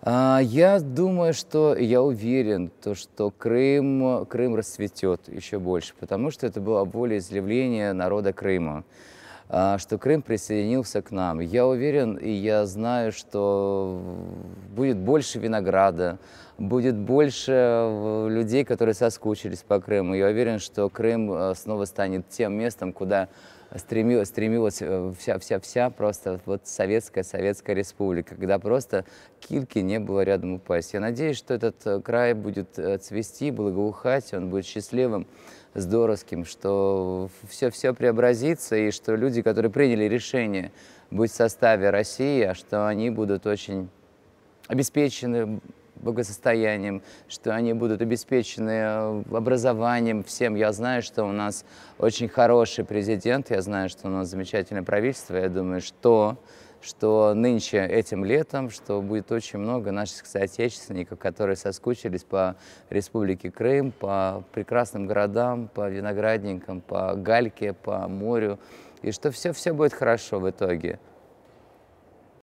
А, я думаю, что я уверен, то, что Крым, Крым расцветет еще больше, потому что это было волеизъявление народа Крыма, а, что Крым присоединился к нам. Я уверен и я знаю, что будет больше винограда, будет больше э, людей, которые соскучились по Крыму. Я уверен, что Крым э, снова станет тем местом, куда стремилась, стремилась э, вся-вся-вся просто вот советская-советская республика, когда просто кильки не было рядом упасть. Я надеюсь, что этот э, край будет э, цвести, благоухать, он будет счастливым, здоровским, что все-все преобразится, и что люди, которые приняли решение быть в составе России, а что они будут очень обеспечены благосостоянием, что они будут обеспечены э, образованием всем. Я знаю, что у нас очень хороший президент, я знаю, что у нас замечательное правительство. Я думаю, что что нынче этим летом, что будет очень много наших соотечественников, которые соскучились по Республике Крым, по прекрасным городам, по виноградникам, по гальке, по морю, и что все-все будет хорошо в итоге.